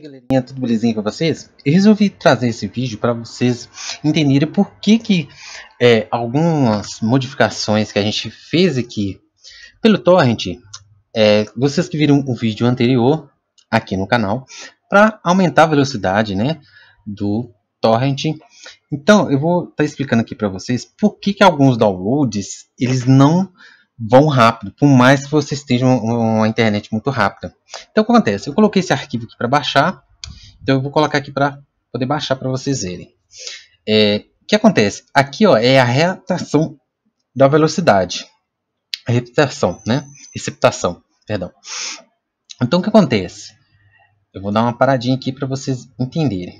galerinha, tudo belezinha com vocês? Eu resolvi trazer esse vídeo para vocês entenderem por que, que é, algumas modificações que a gente fez aqui pelo torrent, é, vocês que viram o vídeo anterior aqui no canal, para aumentar a velocidade né, do torrent. Então eu vou estar tá explicando aqui para vocês por que, que alguns downloads eles não vão rápido, por mais que você esteja uma internet muito rápida. Então, o que acontece? Eu coloquei esse arquivo aqui para baixar, então eu vou colocar aqui para poder baixar para vocês verem. É, o que acontece? Aqui ó, é a reatação da velocidade. A receptação, né? Receptação, perdão. Então, o que acontece? Eu vou dar uma paradinha aqui para vocês entenderem.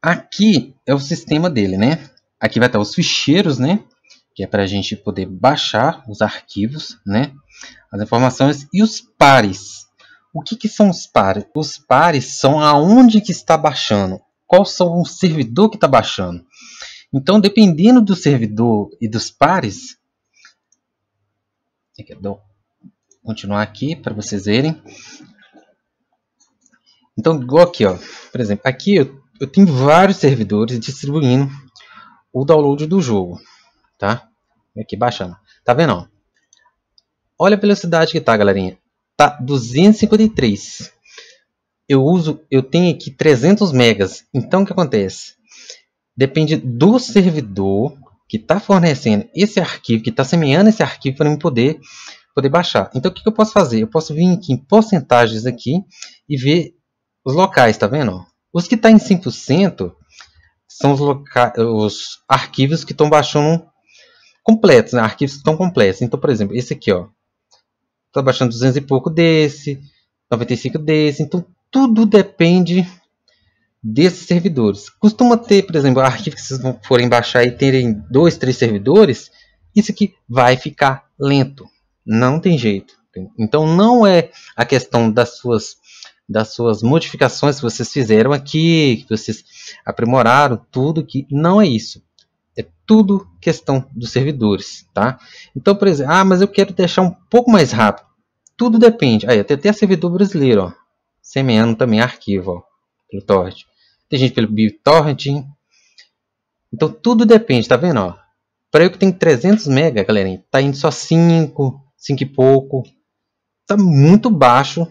Aqui é o sistema dele, né? Aqui vai estar os ficheiros, né? que é para a gente poder baixar os arquivos, né? As informações e os pares. O que, que são os pares? Os pares são aonde que está baixando. Qual são o servidor que está baixando? Então, dependendo do servidor e dos pares, vou continuar aqui para vocês verem. Então, igual aqui, ó, por exemplo, aqui eu, eu tenho vários servidores distribuindo o download do jogo, tá? Aqui baixando. Tá vendo? Ó? Olha a velocidade que tá, galerinha. Tá 253. Eu uso, eu tenho aqui 300 megas. Então o que acontece? Depende do servidor que está fornecendo esse arquivo, que está semeando esse arquivo para eu poder, poder baixar. Então o que, que eu posso fazer? Eu posso vir aqui em porcentagens aqui e ver os locais, tá vendo? Os que estão tá em 100% são os, os arquivos que estão baixando completos, né? arquivos que estão completos. Então, por exemplo, esse aqui, ó. Tá baixando 200 e pouco desse, 95 desse. Então, tudo depende desses servidores. Costuma ter, por exemplo, arquivos que vocês forem baixar e terem dois, três servidores, isso aqui vai ficar lento. Não tem jeito. Então não é a questão das suas das suas modificações que vocês fizeram aqui, que vocês aprimoraram tudo que não é isso. É tudo questão dos servidores, tá? Então, por exemplo, ah, mas eu quero deixar um pouco mais rápido. Tudo depende. Aí, até até servidor brasileiro, ó, semeando também arquivo, ó, pelo torrent. Tem gente pelo BitTorrent. Então, tudo depende, tá vendo, ó? Para eu que tenho 300 mega, galerinha, tá indo só 5, 5 e pouco. Tá muito baixo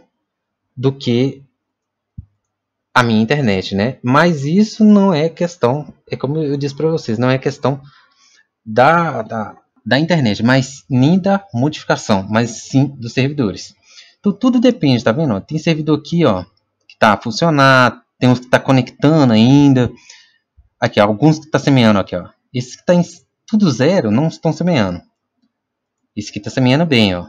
do que a minha internet, né? Mas isso não é questão, é como eu disse para vocês, não é questão da, da, da internet, mas nem da modificação, mas sim dos servidores. Então tudo depende, tá vendo? Tem servidor aqui, ó, que tá a funcionar, tem uns que tá conectando ainda. Aqui, ó, alguns que tá semeando aqui, ó. Esse que tá em tudo zero não estão semeando. Esse que tá semeando bem, ó.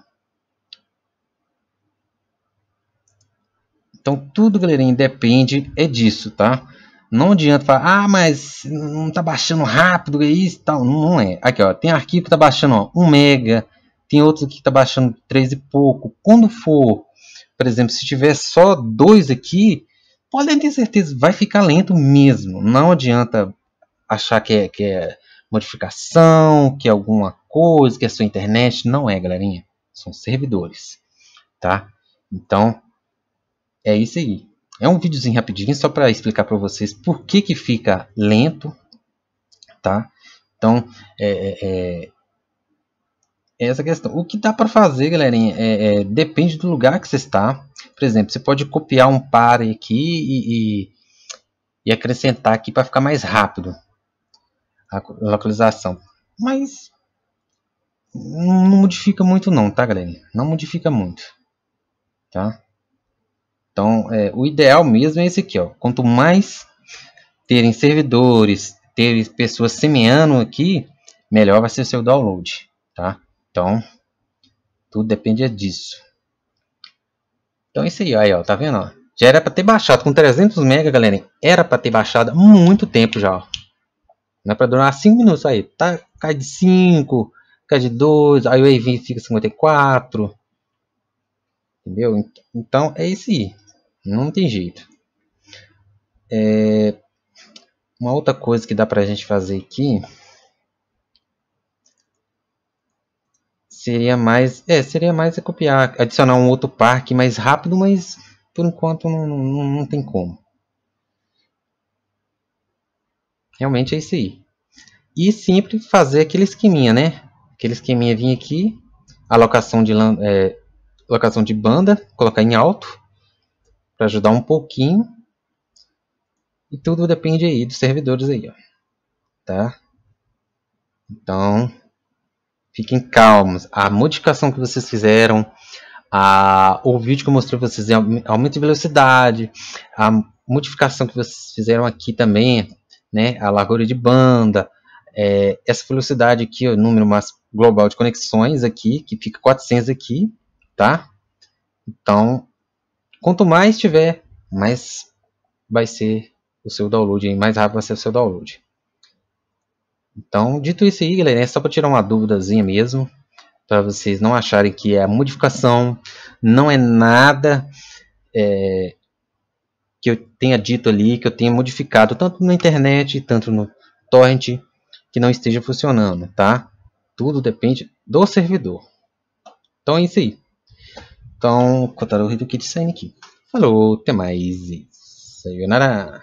Então tudo, galerinha, depende é disso, tá? Não adianta falar, ah, mas não tá baixando rápido, é isso tal. Não, é. Aqui, ó, tem arquivo que tá baixando ó, 1 mega, tem outro que tá baixando 3 e pouco. Quando for, por exemplo, se tiver só dois aqui, podem ter certeza, vai ficar lento mesmo. Não adianta achar que é, que é modificação, que é alguma coisa, que é sua internet. Não é, galerinha. São servidores, tá? Então, é isso aí. É um videozinho rapidinho só para explicar para vocês por que, que fica lento, tá? Então, é, é, é essa questão. O que dá para fazer, galerinha, é, é, depende do lugar que você está. Por exemplo, você pode copiar um pare aqui e, e, e acrescentar aqui para ficar mais rápido a localização. Mas não modifica muito não, tá, galerinha? Não modifica muito, tá? Então, é, o ideal mesmo é esse aqui, ó. Quanto mais terem servidores, terem pessoas semeando aqui, melhor vai ser seu download, tá? Então, tudo depende é disso. Então, é isso aí, aí ó, tá vendo? Ó? Já era para ter baixado com 300 MB, galera. Era para ter baixado há muito tempo já, ó. Não é para durar 5 minutos aí. Tá, cai de 5, cai de 2, aí o AV fica 54. Entendeu? Então, é isso aí. Não tem jeito. É, uma outra coisa que dá para a gente fazer aqui seria mais, é, seria mais é copiar, adicionar um outro parque mais rápido, mas por enquanto não, não, não tem como. Realmente é isso aí. E sempre fazer aquele esqueminha, né? Aquele esqueminha vir aqui, alocação de, é, alocação de banda, colocar em alto para ajudar um pouquinho. E tudo depende aí dos servidores aí, ó. Tá? Então, fiquem calmos. A modificação que vocês fizeram, a, o vídeo que eu mostrei para vocês, é aumento de velocidade, a modificação que vocês fizeram aqui também, né, a largura de banda, é, essa velocidade aqui, o número global de conexões aqui, que fica 400 aqui, tá? Então, Quanto mais tiver, mais vai ser o seu download, mais rápido vai ser o seu download. Então, dito isso aí, galera, é só para tirar uma dúvidazinha mesmo, para vocês não acharem que é a modificação, não é nada é, que eu tenha dito ali, que eu tenha modificado, tanto na internet, tanto no torrent, que não esteja funcionando, tá? Tudo depende do servidor. Então é isso aí. Então, Kotaro te saindo aqui. Falou, até mais e sayonara.